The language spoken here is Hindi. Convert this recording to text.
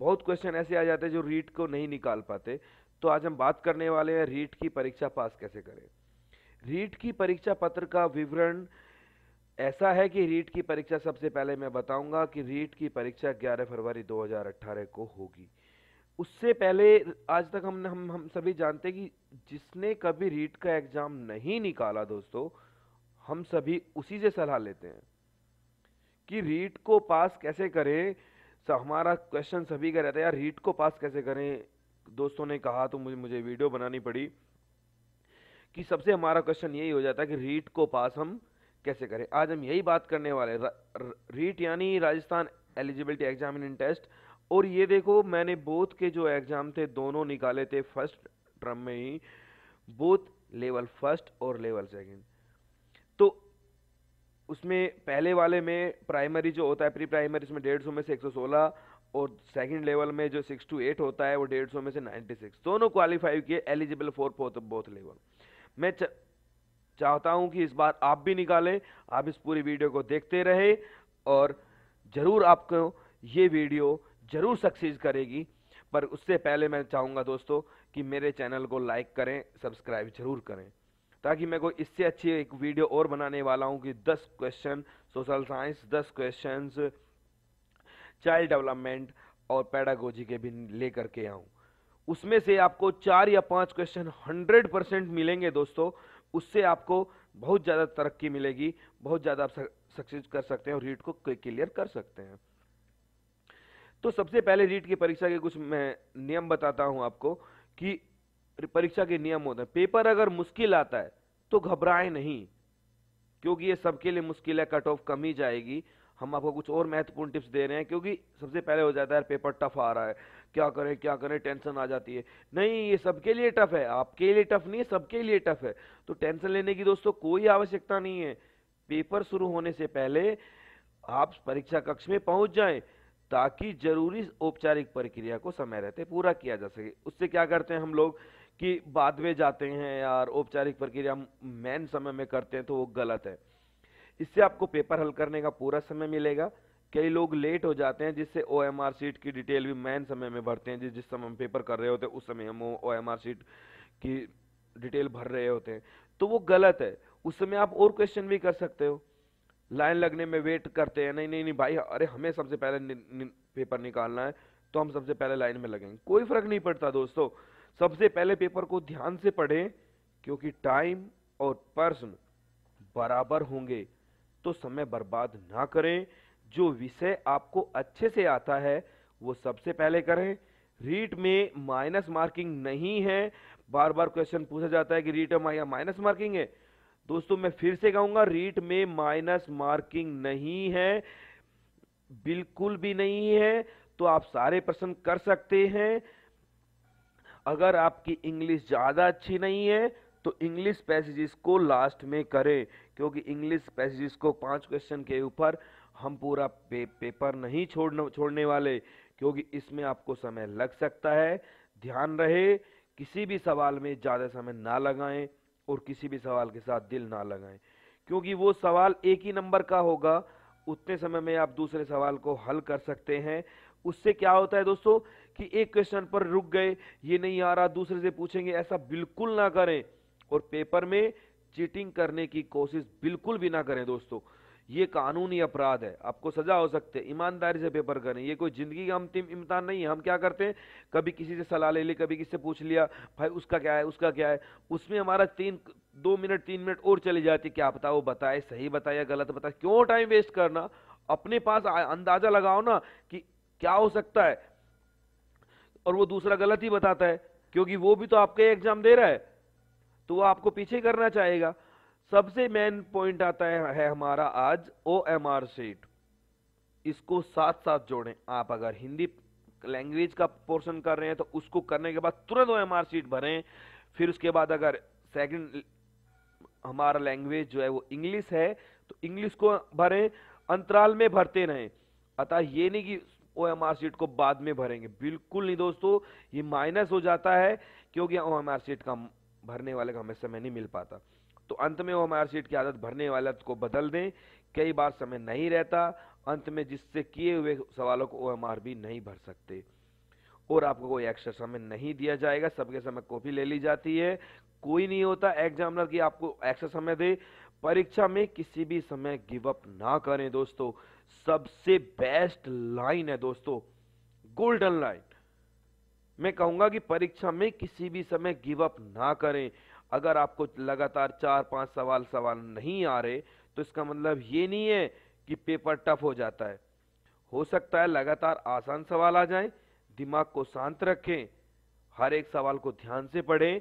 बहुत क्वेश्चन ऐसे आ जाते हैं जो रीट को नहीं निकाल पाते तो आज हम बात करने वाले हैं रीट की परीक्षा पास कैसे करें रीट की परीक्षा पत्र का विवरण ऐसा है कि रीट की परीक्षा सबसे पहले मैं बताऊंगा कि रीट की परीक्षा 11 फरवरी 2018 को होगी उससे पहले आज तक हम हम हम सभी जानते हैं कि जिसने कभी रीट का एग्ज़ाम नहीं निकाला दोस्तों हम सभी उसी से सलाह लेते हैं कि रीट को पास कैसे करें तो हमारा क्वेश्चन सभी का रहता है यार रीट को पास कैसे करें दोस्तों ने कहा तो मुझे मुझे वीडियो बनानी पड़ी कि सबसे हमारा क्वेश्चन यही हो जाता है कि रीट को पास हम कैसे करें आज हम यही बात करने वाले हैं रीट यानी Rajasthan eligibility exam in test और ये देखो मैंने बोथ के जो एग्ज़ाम थे दोनों निकाले थे फर्स्ट ट्रम में ही बोथ लेवल फर्स्ट और लेवल सेकेंड उसमें पहले वाले में प्राइमरी जो होता है प्री प्राइमरी इसमें डेढ़ सौ में से एक सौ सोलह और सेकंड लेवल में जो सिक्स टू एट होता है वो डेढ़ सौ में से नाइन्टी सिक्स दोनों क्वालिफाई किए eligible for both both level मैं चाहता हूं कि इस बार आप भी निकालें आप इस पूरी वीडियो को देखते रहे और ज़रूर आपको ये वीडियो ज़रूर सक्सेस करेगी पर उससे पहले मैं चाहूँगा दोस्तों कि मेरे चैनल को लाइक करें सब्सक्राइब ज़रूर करें ताकि मैं को इससे अच्छी एक वीडियो और बनाने वाला हूँ कि 10 question social science 10 questions child development और पैडागोजी के भी ले करके आऊँ उसमें से आपको चार या पाँच क्वेश्चन हंड्रेड परसेंट मिलेंगे दोस्तों उससे आपको बहुत ज़्यादा तरक्की मिलेगी बहुत ज़्यादा आप सक्सेस कर सकते हैं और रीट को क्लियर कर सकते हैं तो सबसे पहले रीट की परीक्षा के कुछ मैं नियम बताता हूं आपको कि परीक्षा के नियम होते हैं पेपर अगर मुश्किल आता है तो घबराएं नहीं क्योंकि ये सबके लिए मुश्किल है कट ऑफ कम ही जाएगी हम आपको कुछ और महत्वपूर्ण टिप्स दे रहे हैं क्योंकि सबसे पहले हो जाता है पेपर टफ आ रहा है क्या करें क्या करें टेंशन आ जाती है नहीं ये सबके लिए टफ है आपके लिए टफ नहीं है सबके लिए टफ है तो टेंशन लेने की दोस्तों कोई आवश्यकता नहीं है पेपर शुरू होने से पहले आप परीक्षा कक्ष में पहुंच जाएं ताकि जरूरी औपचारिक प्रक्रिया को समय रहते पूरा किया जा सके उससे क्या करते हैं हम लोग कि बाद में जाते हैं यार औपचारिक प्रक्रिया हम मैन समय में करते हैं तो वो गलत है इससे आपको पेपर हल करने का पूरा समय मिलेगा कई लोग लेट हो जाते हैं जिससे ओ एम आर सीट की डिटेल भी मैन समय में भरते हैं जिस जिस समय हम पेपर कर रहे होते हैं उस समय हम ओ एम आर सीट की डिटेल भर रहे होते हैं तो वो गलत है उस समय आप और क्वेश्चन भी कर सकते हो लाइन लगने में वेट करते हैं नहीं नहीं नहीं भाई अरे हमें सबसे पहले नि, नि, पेपर निकालना है तो हम सबसे पहले लाइन में लगेंगे कोई फर्क नहीं पड़ता दोस्तों सबसे पहले पेपर को ध्यान से पढ़ें क्योंकि टाइम और पर्सन बराबर होंगे तो समय बर्बाद ना करें जो विषय आपको अच्छे से आता है वो सबसे पहले करें रीट में माइनस मार्किंग नहीं है बार बार क्वेश्चन पूछा जाता है कि रीट में माइनस मार्किंग है दोस्तों मैं फिर से कहूंगा रीट में माइनस मार्किंग नहीं है बिल्कुल भी नहीं है तो आप सारे प्रश्न कर सकते हैं अगर आपकी इंग्लिश ज़्यादा अच्छी नहीं है तो इंग्लिश पैसेजेस को लास्ट में करें क्योंकि इंग्लिश पैसेजेस को पांच क्वेश्चन के ऊपर हम पूरा पे, पेपर नहीं छोड़ने छोड़ने वाले क्योंकि इसमें आपको समय लग सकता है ध्यान रहे किसी भी सवाल में ज़्यादा समय ना लगाएं और किसी भी सवाल के साथ दिल ना लगाएं क्योंकि वो सवाल एक ही नंबर का होगा उतने समय में आप दूसरे सवाल को हल कर सकते हैं उससे क्या होता है दोस्तों कि एक क्वेश्चन पर रुक गए ये नहीं आ रहा दूसरे से पूछेंगे ऐसा बिल्कुल ना करें और पेपर में चीटिंग करने की कोशिश बिल्कुल भी ना करें दोस्तों ये कानूनी अपराध है आपको सजा हो सकते हैं ईमानदारी से पेपर करें ये कोई ज़िंदगी का अंतिम इम्तान नहीं है हम क्या करते हैं कभी किसी से सलाह ले ली कभी किसी से पूछ लिया भाई उसका क्या है उसका क्या है उसमें हमारा तीन दो मिनट तीन मिनट और चले जाती क्या पता वो बताए सही बताए गलत बताए क्यों टाइम वेस्ट करना अपने पास अंदाज़ा लगाओ ना कि क्या हो सकता है और वो दूसरा गलत ही बताता है क्योंकि वो भी तो आपका एग्जाम दे रहा है तो वो आपको पीछे करना चाहेगा सबसे मेन पॉइंट आता है, है हमारा आज ओ एम आर सीट इसको साथ साथ जोड़ें आप अगर हिंदी लैंग्वेज का पोर्शन कर रहे हैं तो उसको करने के बाद तुरंत ओ एम आर सीट भरें फिर उसके बाद अगर सेकंड हमारा लैंग्वेज जो है वो इंग्लिश है तो इंग्लिश को भरें अंतराल में भरते रहें अतः ये नहीं कि ओ एम आर सीट को बाद में भरेंगे बिल्कुल नहीं दोस्तों ये माइनस हो जाता है क्योंकि ओ एम आर सीट का भरने वाले का हमें समय नहीं मिल पाता तो अंत में ओ एम आर सीट की आदत भरने वाले को बदल दें कई बार समय नहीं रहता अंत में जिससे किए हुए सवालों को ओ एम आर भी नहीं भर सकते और आपको कोई एक्स्ट्रा समय नहीं दिया जाएगा सबके समय कॉपी ले ली जाती है कोई नहीं होता एग्जामिनर की आपको एक्स्ट्रा समय दे परीक्षा में किसी भी समय गिव अप ना करें दोस्तों सबसे बेस्ट लाइन है दोस्तों गोल्डन लाइन मैं कहूंगा कि परीक्षा में किसी भी समय गिव अप ना करें अगर आपको लगातार चार पांच सवाल सवाल नहीं आ रहे तो इसका मतलब ये नहीं है कि पेपर टफ हो जाता है हो सकता है लगातार आसान सवाल आ जाए दिमाग को शांत रखें हर एक सवाल को ध्यान से पढ़ें